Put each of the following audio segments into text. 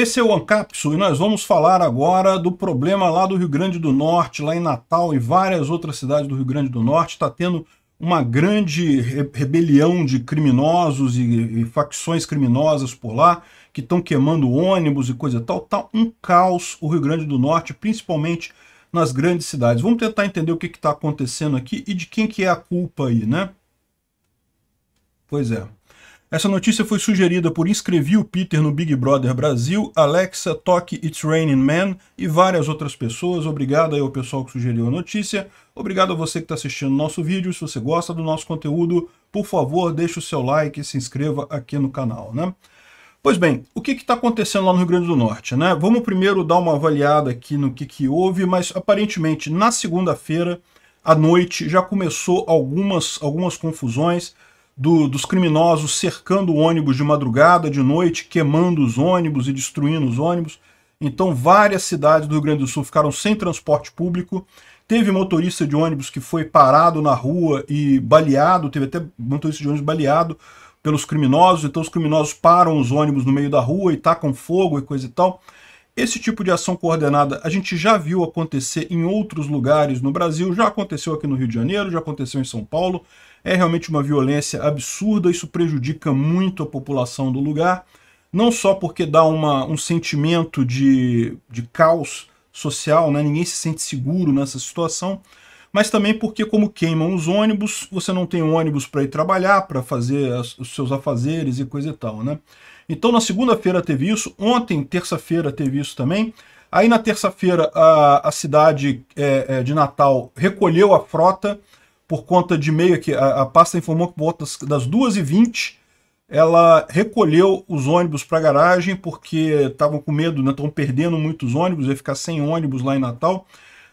Esse é o Ancapsul e nós vamos falar agora do problema lá do Rio Grande do Norte, lá em Natal e várias outras cidades do Rio Grande do Norte. Está tendo uma grande rebelião de criminosos e, e facções criminosas por lá que estão queimando ônibus e coisa e tal. Tá um caos o Rio Grande do Norte, principalmente nas grandes cidades. Vamos tentar entender o que está acontecendo aqui e de quem que é a culpa aí, né? Pois é. Essa notícia foi sugerida por Inscrevi o Peter no Big Brother Brasil, Alexa Toque It's Raining Man e várias outras pessoas. Obrigado aí ao pessoal que sugeriu a notícia. Obrigado a você que está assistindo nosso vídeo. Se você gosta do nosso conteúdo, por favor, deixe o seu like e se inscreva aqui no canal, né? Pois bem, o que está acontecendo lá no Rio Grande do Norte? Né? Vamos primeiro dar uma avaliada aqui no que, que houve, mas aparentemente na segunda-feira à noite já começou algumas, algumas confusões do, dos criminosos cercando ônibus de madrugada, de noite, queimando os ônibus e destruindo os ônibus. Então várias cidades do Rio Grande do Sul ficaram sem transporte público. Teve motorista de ônibus que foi parado na rua e baleado, teve até motorista de ônibus baleado pelos criminosos, então os criminosos param os ônibus no meio da rua e tacam fogo e coisa e tal. Esse tipo de ação coordenada a gente já viu acontecer em outros lugares no Brasil, já aconteceu aqui no Rio de Janeiro, já aconteceu em São Paulo, é realmente uma violência absurda, isso prejudica muito a população do lugar, não só porque dá uma, um sentimento de, de caos social, né? ninguém se sente seguro nessa situação, mas também porque como queimam os ônibus, você não tem ônibus para ir trabalhar, para fazer as, os seus afazeres e coisa e tal, né? Então na segunda-feira teve isso, ontem, terça-feira, teve isso também. Aí na terça-feira a, a cidade é, é, de Natal recolheu a frota por conta de meio aqui, a, a pasta informou que por volta das, das 2h20 ela recolheu os ônibus para a garagem porque estavam com medo, né? Estavam perdendo muitos ônibus, ia ficar sem ônibus lá em Natal.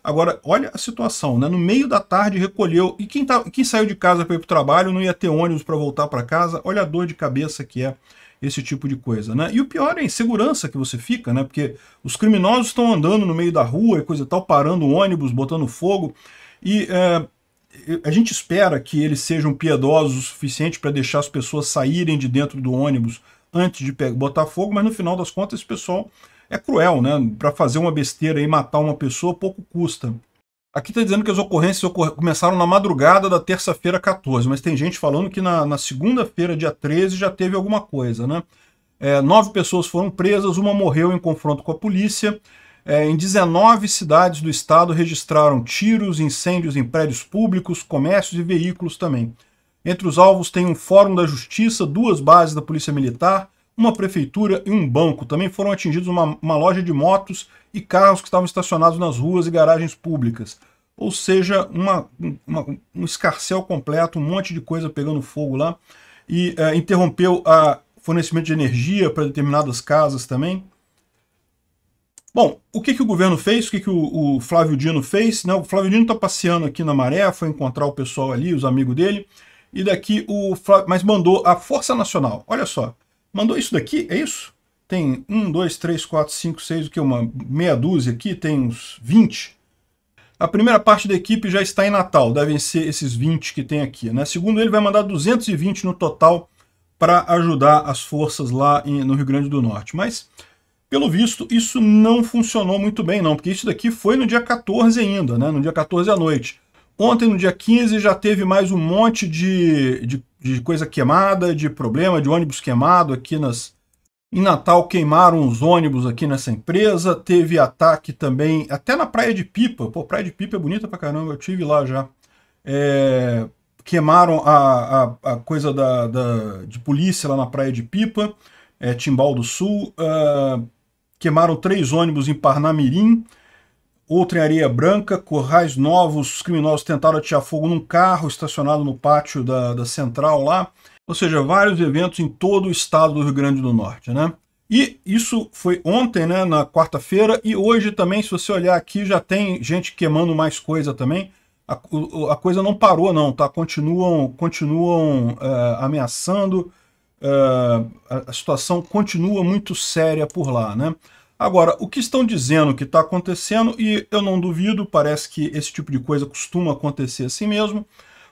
Agora, olha a situação, né? No meio da tarde recolheu. E quem, tá, quem saiu de casa para ir para o trabalho não ia ter ônibus para voltar para casa. Olha a dor de cabeça que é esse tipo de coisa, né? E o pior é a insegurança que você fica, né? Porque os criminosos estão andando no meio da rua e coisa e tal, parando ônibus, botando fogo. E é, a gente espera que eles sejam piedosos o suficiente para deixar as pessoas saírem de dentro do ônibus antes de botar fogo, mas no final das contas esse pessoal é cruel, né? Para fazer uma besteira e matar uma pessoa pouco custa. Aqui está dizendo que as ocorrências começaram na madrugada da terça-feira 14, mas tem gente falando que na, na segunda-feira, dia 13, já teve alguma coisa, né? É, nove pessoas foram presas, uma morreu em confronto com a polícia, é, em 19 cidades do estado registraram tiros, incêndios em prédios públicos, comércios e veículos também. Entre os alvos tem um Fórum da Justiça, duas bases da Polícia Militar, uma prefeitura e um banco. Também foram atingidos uma, uma loja de motos e carros que estavam estacionados nas ruas e garagens públicas. Ou seja, uma, uma, um escarcel completo, um monte de coisa pegando fogo lá. E é, interrompeu o fornecimento de energia para determinadas casas também. Bom, o que, que o governo fez, o que, que o, o Flávio Dino fez? Né? O Flávio Dino está passeando aqui na maré, foi encontrar o pessoal ali, os amigos dele, e daqui o Flávio, mas mandou a Força Nacional. Olha só, mandou isso daqui, é isso? Tem um, dois, três, quatro, cinco, seis, o que? Uma meia dúzia aqui, tem uns 20. A primeira parte da equipe já está em Natal, devem ser esses 20 que tem aqui. Né? Segundo ele, vai mandar 220 no total para ajudar as forças lá em, no Rio Grande do Norte. Mas pelo visto, isso não funcionou muito bem não, porque isso daqui foi no dia 14 ainda, né? no dia 14 à noite. Ontem, no dia 15, já teve mais um monte de, de, de coisa queimada, de problema, de ônibus queimado aqui nas... Em Natal queimaram os ônibus aqui nessa empresa, teve ataque também, até na Praia de Pipa, pô, Praia de Pipa é bonita pra caramba, eu tive lá já. É, queimaram a, a, a coisa da, da, de polícia lá na Praia de Pipa, é, Timbal do Sul, uh, Queimaram três ônibus em Parnamirim, outro em Areia Branca, Corrais Novos, os criminosos tentaram atirar fogo num carro estacionado no pátio da, da central lá. Ou seja, vários eventos em todo o estado do Rio Grande do Norte, né? E isso foi ontem, né, na quarta-feira, e hoje também, se você olhar aqui, já tem gente queimando mais coisa também. A, a coisa não parou não, tá? Continuam, continuam eh, ameaçando, uh, a situação continua muito séria por lá, né? Agora, o que estão dizendo que está acontecendo, e eu não duvido, parece que esse tipo de coisa costuma acontecer assim mesmo,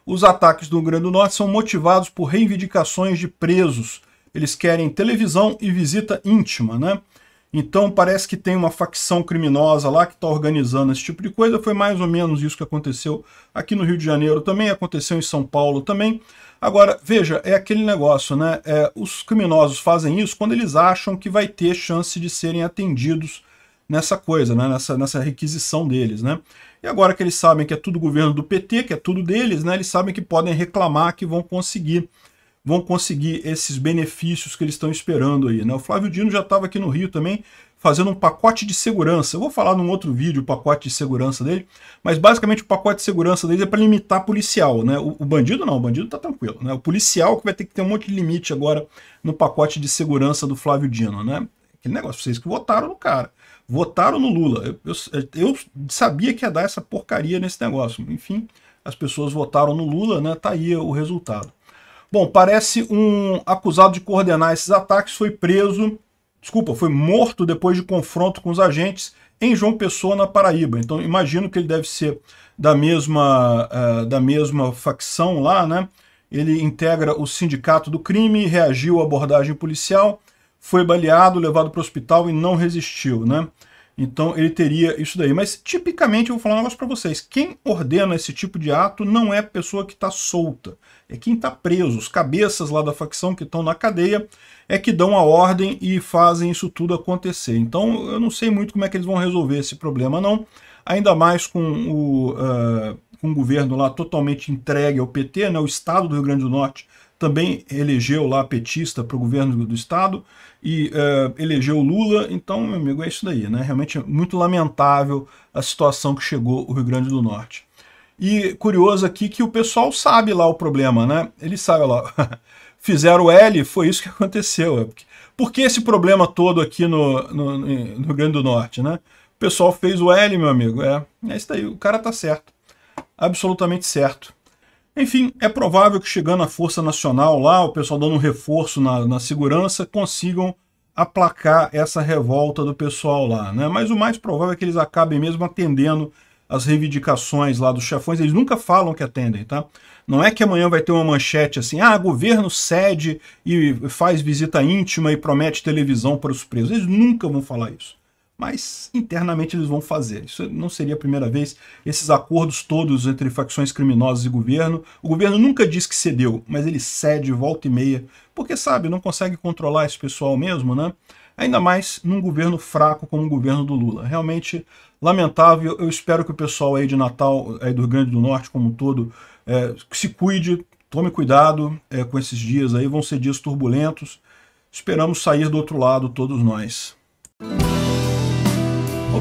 os ataques do Grande Norte são motivados por reivindicações de presos. Eles querem televisão e visita íntima, né? Então parece que tem uma facção criminosa lá que está organizando esse tipo de coisa. Foi mais ou menos isso que aconteceu aqui no Rio de Janeiro também, aconteceu em São Paulo também. Agora, veja, é aquele negócio, né? É, os criminosos fazem isso quando eles acham que vai ter chance de serem atendidos nessa coisa, né? nessa, nessa requisição deles, né? E agora que eles sabem que é tudo governo do PT, que é tudo deles, né? Eles sabem que podem reclamar que vão conseguir vão conseguir esses benefícios que eles estão esperando aí. Né? O Flávio Dino já estava aqui no Rio também fazendo um pacote de segurança. Eu vou falar num outro vídeo o pacote de segurança dele, mas basicamente o pacote de segurança dele é para limitar policial. Né? O, o, bandido não, o bandido está tranquilo. Né? O policial que vai ter que ter um monte de limite agora no pacote de segurança do Flávio Dino. Né? Aquele negócio, vocês que votaram no cara. Votaram no Lula. Eu, eu, eu sabia que ia dar essa porcaria nesse negócio. Enfim, as pessoas votaram no Lula, né? Tá aí o resultado. Bom, parece um acusado de coordenar esses ataques foi preso, desculpa, foi morto depois de confronto com os agentes em João Pessoa, na Paraíba. Então imagino que ele deve ser da mesma, uh, da mesma facção lá, né? Ele integra o sindicato do crime, reagiu à abordagem policial, foi baleado, levado para o hospital e não resistiu, né? Então ele teria isso daí. Mas tipicamente, eu vou falar um negócio para vocês, quem ordena esse tipo de ato não é a pessoa que está solta, é quem está preso. Os cabeças lá da facção que estão na cadeia é que dão a ordem e fazem isso tudo acontecer. Então eu não sei muito como é que eles vão resolver esse problema não, ainda mais com o, uh, com o governo lá totalmente entregue ao PT, né, o estado do Rio Grande do Norte também elegeu lá petista para o governo do estado e uh, elegeu Lula, então, meu amigo, é isso daí, né? Realmente é muito lamentável a situação que chegou o Rio Grande do Norte. E curioso aqui que o pessoal sabe lá o problema, né? Ele sabe lá, fizeram o L, foi isso que aconteceu. É por que esse problema todo aqui no, no, no Rio Grande do Norte, né? O pessoal fez o L, meu amigo, é, é isso daí, o cara tá certo, absolutamente certo. Enfim, é provável que chegando a Força Nacional lá, o pessoal dando um reforço na, na segurança, consigam aplacar essa revolta do pessoal lá. Né? Mas o mais provável é que eles acabem mesmo atendendo as reivindicações lá dos chefões, eles nunca falam que atendem, tá? Não é que amanhã vai ter uma manchete assim, ah, governo cede e faz visita íntima e promete televisão para os presos. Eles nunca vão falar isso mas internamente eles vão fazer. Isso não seria a primeira vez. Esses acordos todos entre facções criminosas e governo, o governo nunca diz que cedeu, mas ele cede volta e meia, porque sabe, não consegue controlar esse pessoal mesmo, né? Ainda mais num governo fraco como o governo do Lula. Realmente lamentável. Eu espero que o pessoal aí de Natal, aí do Rio Grande do Norte como um todo, é, se cuide, tome cuidado é, com esses dias aí. Vão ser dias turbulentos. Esperamos sair do outro lado todos nós.